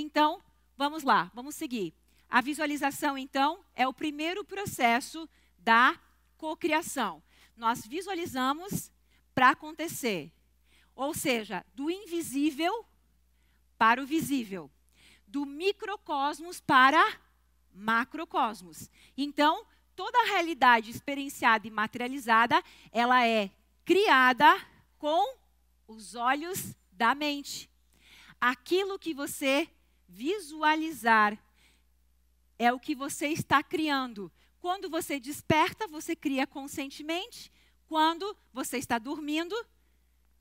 Então, vamos lá, vamos seguir. A visualização, então, é o primeiro processo da cocriação. Nós visualizamos para acontecer. Ou seja, do invisível para o visível, do microcosmos para macrocosmos. Então, toda a realidade experienciada e materializada, ela é criada com os olhos da mente. Aquilo que você visualizar é o que você está criando. Quando você desperta, você cria conscientemente. Quando você está dormindo,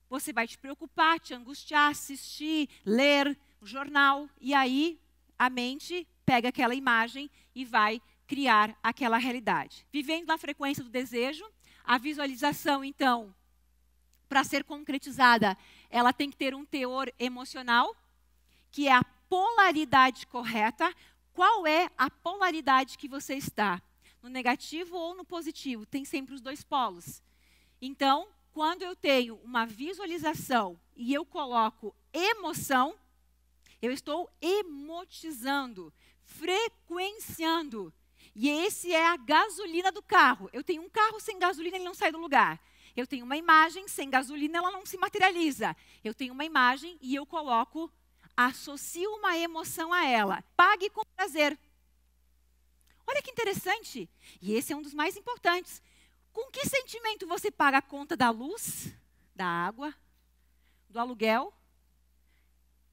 você vai te preocupar, te angustiar, assistir, ler o jornal. E aí a mente pega aquela imagem e vai criar aquela realidade. Vivendo na frequência do desejo, a visualização, então, para ser concretizada, ela tem que ter um teor emocional, que é a polaridade correta, qual é a polaridade que você está? No negativo ou no positivo? Tem sempre os dois polos. Então, quando eu tenho uma visualização e eu coloco emoção, eu estou emotizando, frequenciando. E esse é a gasolina do carro. Eu tenho um carro sem gasolina, ele não sai do lugar. Eu tenho uma imagem sem gasolina, ela não se materializa. Eu tenho uma imagem e eu coloco associe uma emoção a ela. Pague com prazer. Olha que interessante. E esse é um dos mais importantes. Com que sentimento você paga a conta da luz, da água, do aluguel?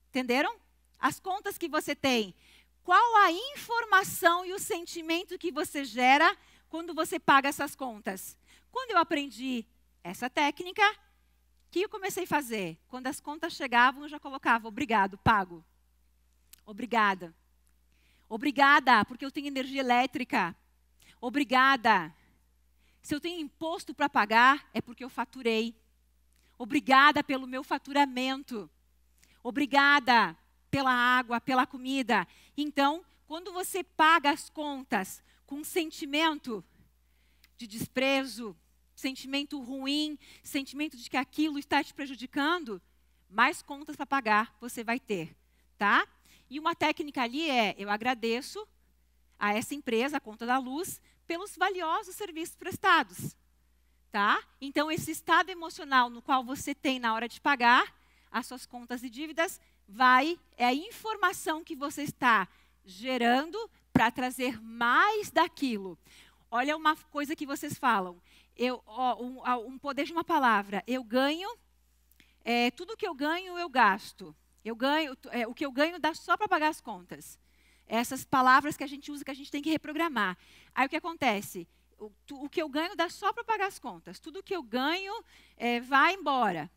Entenderam? As contas que você tem. Qual a informação e o sentimento que você gera quando você paga essas contas? Quando eu aprendi essa técnica, que eu comecei a fazer? Quando as contas chegavam, eu já colocava obrigado, pago. Obrigada. Obrigada, porque eu tenho energia elétrica. Obrigada. Se eu tenho imposto para pagar, é porque eu faturei. Obrigada pelo meu faturamento. Obrigada pela água, pela comida. Então, quando você paga as contas com um sentimento de desprezo, sentimento ruim, sentimento de que aquilo está te prejudicando, mais contas para pagar você vai ter, tá? E uma técnica ali é: eu agradeço a essa empresa, a conta da luz, pelos valiosos serviços prestados, tá? Então, esse estado emocional no qual você tem na hora de pagar as suas contas e dívidas vai é a informação que você está gerando para trazer mais daquilo. Olha uma coisa que vocês falam eu, ó, um, um, poder de uma palavra. Eu ganho, é, tudo que eu ganho, eu gasto. Eu ganho, é, o que eu ganho dá só para pagar as contas. É essas palavras que a gente usa, que a gente tem que reprogramar. Aí o que acontece? O, tu, o que eu ganho dá só para pagar as contas. Tudo que eu ganho é, vai embora.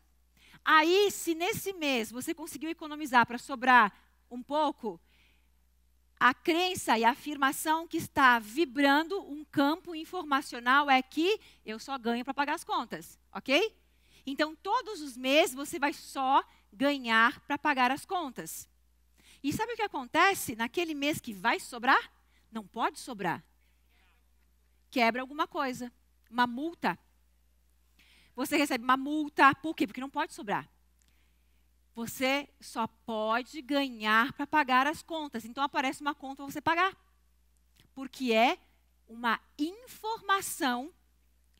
Aí, se nesse mês você conseguiu economizar para sobrar um pouco, a crença e a afirmação que está vibrando um campo informacional é que eu só ganho para pagar as contas, ok? Então, todos os meses você vai só ganhar para pagar as contas. E sabe o que acontece naquele mês que vai sobrar? Não pode sobrar. Quebra alguma coisa, uma multa. Você recebe uma multa, por quê? Porque não pode sobrar. Você só pode ganhar para pagar as contas. Então aparece uma conta para você pagar. Porque é uma informação,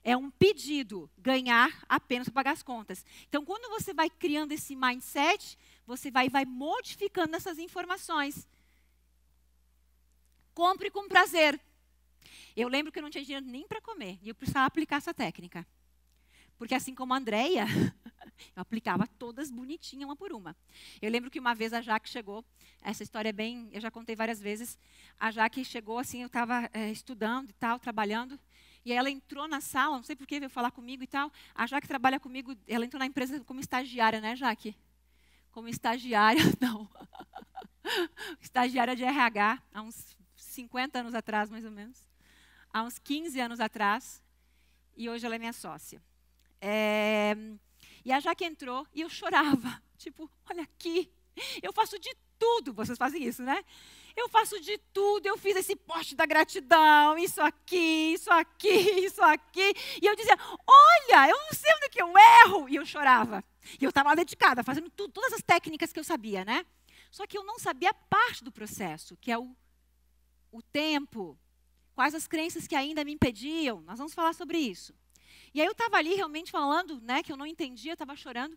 é um pedido ganhar apenas para pagar as contas. Então quando você vai criando esse mindset, você vai vai modificando essas informações. Compre com prazer. Eu lembro que eu não tinha dinheiro nem para comer e eu precisava aplicar essa técnica. Porque assim como a Andrea. Eu aplicava todas bonitinha, uma por uma. Eu lembro que uma vez a Jaque chegou, essa história é bem, eu já contei várias vezes. A Jaque chegou assim, eu estava é, eh, estudando e tal, trabalhando. E ela entrou na sala, não sei por que veio falar comigo e tal. A Jaque trabalha comigo, ela entrou na empresa como estagiária, né, Jaque? Como estagiária, não. estagiária de RH, há uns 50 anos atrás, mais ou menos. Há uns 15 anos atrás. E hoje ela é minha sócia. É, e a Jaque entrou e eu chorava. Tipo, olha aqui, eu faço de tudo. Vocês fazem isso, né? Eu faço de tudo. Eu fiz esse poste da gratidão, isso aqui, isso aqui, isso aqui. E eu dizia, olha, eu não sei onde que eu erro. E eu chorava. E eu estava lá dedicada, fazendo tudo, todas as técnicas que eu sabia, né? Só que eu não sabia parte do processo, que é o, o tempo. Quais as crenças que ainda me impediam. Nós vamos falar sobre isso. E aí eu estava ali realmente falando, né, que eu não entendia, estava chorando.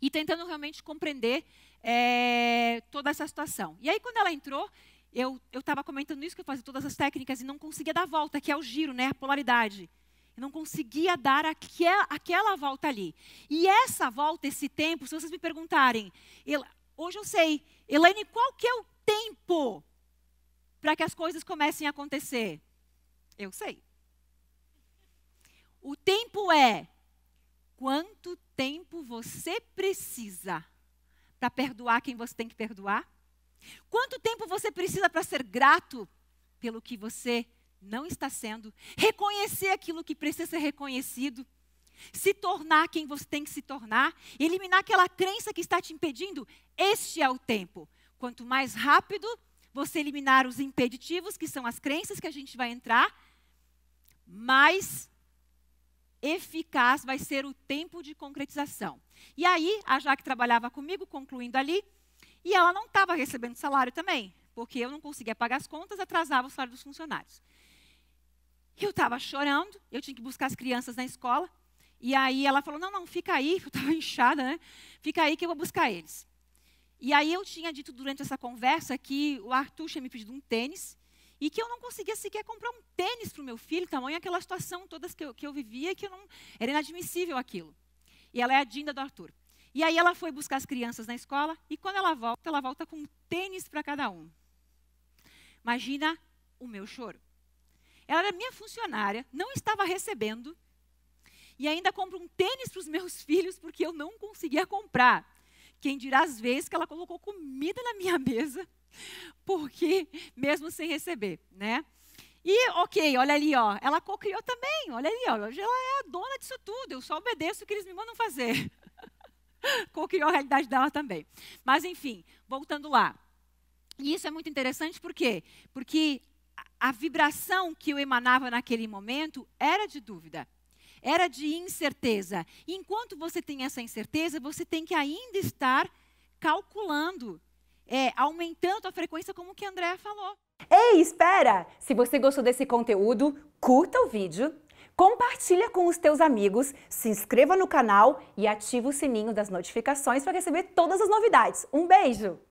E tentando realmente compreender é, toda essa situação. E aí quando ela entrou, eu estava comentando isso, que eu fazia todas as técnicas e não conseguia dar a volta, que é o giro, né, a polaridade. Eu não conseguia dar aquel, aquela volta ali. E essa volta, esse tempo, se vocês me perguntarem, ele, hoje eu sei, Elaine, qual que é o tempo para que as coisas comecem a acontecer? Eu sei. O tempo é quanto tempo você precisa para perdoar quem você tem que perdoar? Quanto tempo você precisa para ser grato pelo que você não está sendo? Reconhecer aquilo que precisa ser reconhecido? Se tornar quem você tem que se tornar? Eliminar aquela crença que está te impedindo? Este é o tempo. Quanto mais rápido você eliminar os impeditivos, que são as crenças que a gente vai entrar, mais eficaz vai ser o tempo de concretização. E aí, a Jaque trabalhava comigo, concluindo ali, e ela não estava recebendo salário também, porque eu não conseguia pagar as contas, atrasava o salário dos funcionários. Eu estava chorando, eu tinha que buscar as crianças na escola, e aí ela falou: Não, não, fica aí, eu estava inchada, né? Fica aí que eu vou buscar eles. E aí eu tinha dito durante essa conversa que o Arthur tinha me pedido um tênis, e que eu não conseguia sequer comprar um tênis para o meu filho, tamanho aquela situação todas que eu, que eu vivia, que eu não, era inadmissível aquilo. E ela é a Dinda do Arthur. E aí ela foi buscar as crianças na escola, e quando ela volta, ela volta com um tênis para cada um. Imagina o meu choro. Ela era minha funcionária, não estava recebendo, e ainda compra um tênis para os meus filhos porque eu não conseguia comprar. Quem dirá às vezes que ela colocou comida na minha mesa porque, mesmo sem receber, né? E, ok, olha ali, ó, ela cocriou também, olha ali, ó, ela é a dona disso tudo, eu só obedeço o que eles me mandam fazer. cocriou a realidade dela também. Mas, enfim, voltando lá. E isso é muito interessante, por quê? Porque a vibração que eu emanava naquele momento era de dúvida, era de incerteza. E enquanto você tem essa incerteza, você tem que ainda estar calculando é, aumentando a frequência, como que a Andrea falou. Ei, espera! Se você gostou desse conteúdo, curta o vídeo, compartilha com os teus amigos, se inscreva no canal e ativa o sininho das notificações para receber todas as novidades. Um beijo!